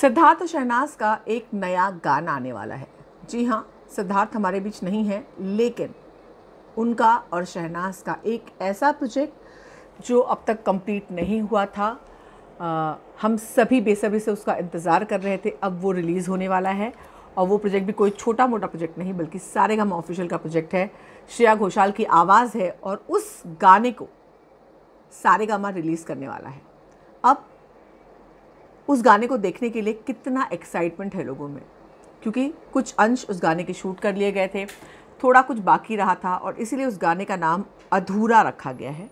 सिद्धार्थ शहनाज का एक नया गाना आने वाला है जी हाँ सिद्धार्थ हमारे बीच नहीं है लेकिन उनका और शहनाज का एक ऐसा प्रोजेक्ट जो अब तक कंप्लीट नहीं हुआ था आ, हम सभी बेसब्री से उसका इंतज़ार कर रहे थे अब वो रिलीज़ होने वाला है और वो प्रोजेक्ट भी कोई छोटा मोटा प्रोजेक्ट नहीं बल्कि सारे हम ऑफिशियल का प्रोजेक्ट है श्रेया घोषाल की आवाज़ है और उस गाने को सारे गामा रिलीज़ करने वाला है अब उस गाने को देखने के लिए कितना एक्साइटमेंट है लोगों में क्योंकि कुछ अंश उस गाने के शूट कर लिए गए थे थोड़ा कुछ बाकी रहा था और इसीलिए उस गाने का नाम अधूरा रखा गया है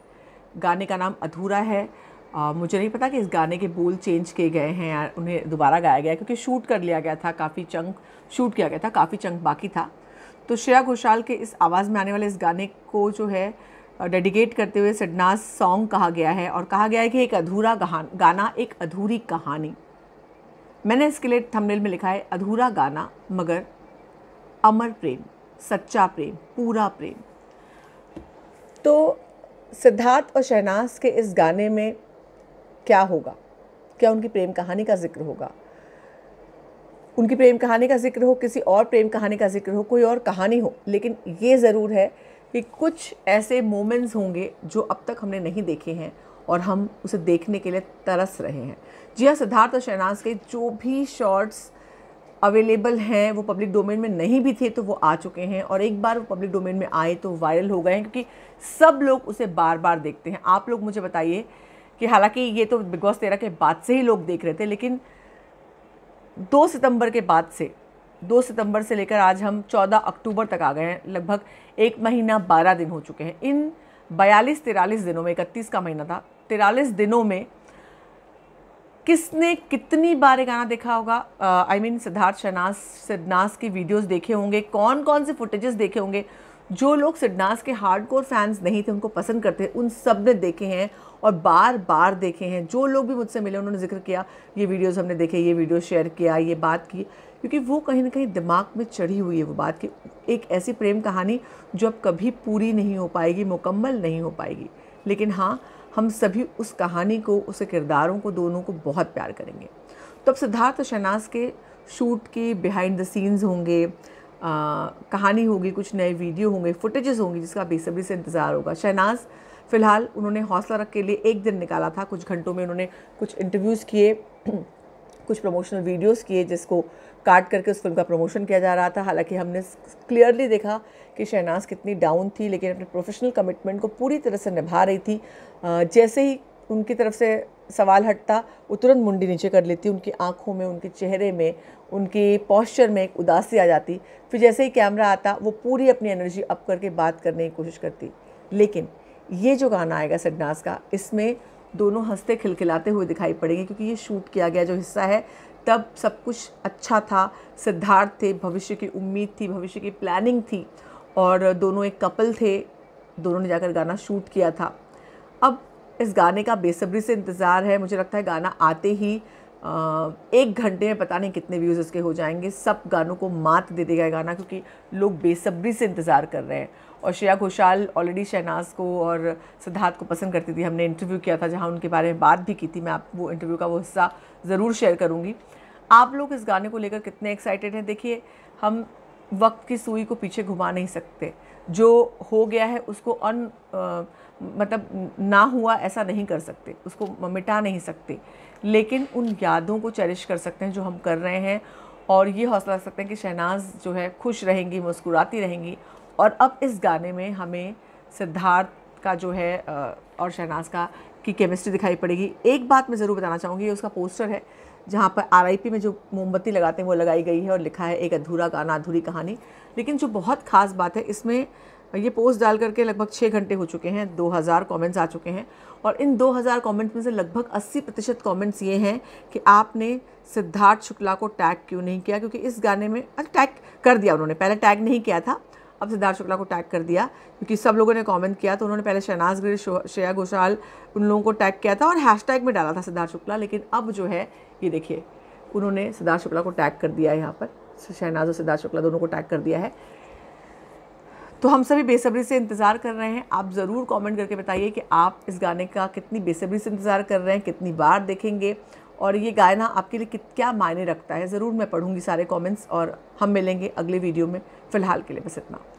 गाने का नाम अधूरा है आ, मुझे नहीं पता कि इस गाने के बोल चेंज किए गए हैं या उन्हें दोबारा गाया गया क्योंकि शूट कर लिया गया था काफ़ी चंक शूट किया गया था काफ़ी चंक बाकी था तो श्रेया घोषाल के इस आवाज़ में आने वाले इस गाने को जो है डेडिकेट करते हुए सिडनास सॉन्ग कहा गया है और कहा गया है कि एक अधूरा गाना एक अधूरी कहानी मैंने इसके लिए थंबनेल में लिखा है अधूरा गाना मगर अमर प्रेम सच्चा प्रेम पूरा प्रेम तो सिद्धार्थ और शहनाज के इस गाने में क्या होगा क्या उनकी प्रेम कहानी का जिक्र होगा उनकी प्रेम कहानी का जिक्र हो किसी और प्रेम कहानी का जिक्र हो कोई और कहानी हो लेकिन ये ज़रूर है कि कुछ ऐसे मोमेंट्स होंगे जो अब तक हमने नहीं देखे हैं और हम उसे देखने के लिए तरस रहे हैं जी हाँ सिद्धार्थ और शहनाज के जो भी शॉर्ट्स अवेलेबल हैं वो पब्लिक डोमेन में नहीं भी थे तो वो आ चुके हैं और एक बार वो पब्लिक डोमेन में आए तो वायरल हो गए हैं क्योंकि सब लोग उसे बार बार देखते हैं आप लोग मुझे बताइए कि हालांकि ये तो बिग बॉस तेरह के बाद से ही लोग देख रहे थे लेकिन दो सितंबर के बाद से दो सितंबर से लेकर आज हम चौदह अक्टूबर तक आ गए हैं लगभग एक महीना बारह दिन हो चुके हैं इन बयालीस तिरालीस दिनों में इकतीस का महीना था तिरालीस दिनों में किसने कितनी बार ये गाना देखा होगा आई मीन सिद्धार्थ शनास सिद्धनास की वीडियोस देखे होंगे कौन कौन से फुटेजेस देखे होंगे जो लोग सिडनास के हार्डकोर फैंस नहीं थे उनको पसंद करते उन सब ने देखे हैं और बार बार देखे हैं जो लोग भी मुझसे मिले उन्होंने जिक्र किया ये वीडियोस हमने देखे ये वीडियो शेयर किया ये बात की क्योंकि वो कहीं ना कहीं दिमाग में चढ़ी हुई है वो बात की एक ऐसी प्रेम कहानी जो अब कभी पूरी नहीं हो पाएगी मुकम्मल नहीं हो पाएगी लेकिन हाँ हम सभी उस कहानी को उस किरदारों को दोनों को बहुत प्यार करेंगे तो अब सिद्धार्थ शनास शहनाज के शूट के बिहाइंड द सीन्स होंगे कहानी होगी कुछ नए वीडियो होंगे फुटेजेस होंगी जिसका बेसब्री से इंतज़ार होगा शहनाज फ़िलहाल उन्होंने हौसला रख के लिए एक दिन निकाला था कुछ घंटों में उन्होंने कुछ इंटरव्यूज़ किए कुछ प्रमोशनल वीडियोस किए जिसको काट करके उस फिल्म का प्रमोशन किया जा रहा था हालांकि हमने क्लियरली देखा कि शहनाज कितनी डाउन थी लेकिन अपने प्रोफेशनल कमिटमेंट को पूरी तरह से निभा रही थी जैसे ही उनकी तरफ से सवाल हटता वो तुरंत मुंडी नीचे कर लेती उनकी आँखों में उनके चेहरे में उनके पॉस्चर में एक उदासी आ जाती फिर जैसे ही कैमरा आता वो पूरी अपनी एनर्जी अप करके बात करने की कोशिश करती लेकिन ये जो गाना आएगा सडनास का इसमें दोनों हंसते खिलखिलाते हुए दिखाई पड़ेंगे क्योंकि ये शूट किया गया जो हिस्सा है तब सब कुछ अच्छा था सिद्धार्थ थे भविष्य की उम्मीद थी भविष्य की प्लानिंग थी और दोनों एक कपल थे दोनों ने जाकर गाना शूट किया था अब इस गाने का बेसब्री से इंतज़ार है मुझे लगता है गाना आते ही एक घंटे में पता नहीं कितने व्यूज़ इसके हो जाएंगे सब गानों को मात दे देगा गाना क्योंकि लोग बेसब्री से इंतज़ार कर रहे हैं और श्रेया घोषाल ऑलरेडी शहनाज को और सिद्धार्थ को पसंद करती थी हमने इंटरव्यू किया था जहां उनके बारे में बात भी की थी मैं आप वो इंटरव्यू का वो हिस्सा ज़रूर शेयर करूँगी आप लोग इस गाने को लेकर कितने एक्साइटेड हैं देखिए हम वक्त की सुई को पीछे घुमा नहीं सकते जो हो गया है उसको अन आ, मतलब ना हुआ ऐसा नहीं कर सकते उसको मिटा नहीं सकते लेकिन उन यादों को चेरिश कर सकते हैं जो हम कर रहे हैं और ये हौसला सकते हैं कि शहनाज जो है खुश रहेंगी मुस्कुराती रहेंगी और अब इस गाने में हमें सिद्धार्थ का जो है और शहनाज का की केमिस्ट्री दिखाई पड़ेगी एक बात मैं ज़रूर बताना चाहूँगी ये उसका पोस्टर है जहाँ पर आर में जो मोमबत्ती लगाते हैं वो लगाई गई है और लिखा है एक अधूरा गाना अधूरी कहानी लेकिन जो बहुत ख़ास बात है इसमें ये पोस्ट डाल करके लगभग छः घंटे हो चुके हैं 2000 कमेंट्स आ चुके हैं और इन 2000 कमेंट्स में से लगभग 80 प्रतिशत कॉमेंट्स ये हैं कि आपने सिद्धार्थ शुक्ला को टैग क्यों नहीं किया क्योंकि इस गाने में अच्छा टैग कर दिया उन्होंने पहले टैग नहीं किया था अब सिद्धार्थ शुक्ला को टैग कर दिया क्योंकि सब लोगों ने कमेंट किया तो उन्होंने पहले शहनाज गिर श्रेया घोषाल उन लोगों को टैग किया था और हैशटैग में डाला था सिद्धार्थ शुक्ला लेकिन अब जो है ये देखिए उन्होंने सिद्धार्थ शुक्ला को टैग कर दिया है यहाँ पर शहनाज और सिद्धार्थ शुक्ला दोनों को टैग कर दिया है तो हम सभी बेसब्री से इंतज़ार कर रहे हैं आप ज़रूर कमेंट करके बताइए कि आप इस गाने का कितनी बेसब्री से इंतज़ार कर रहे हैं कितनी बार देखेंगे और ये गाना आपके लिए क्या मायने रखता है ज़रूर मैं पढ़ूंगी सारे कमेंट्स और हम मिलेंगे अगले वीडियो में फ़िलहाल के लिए बस इतना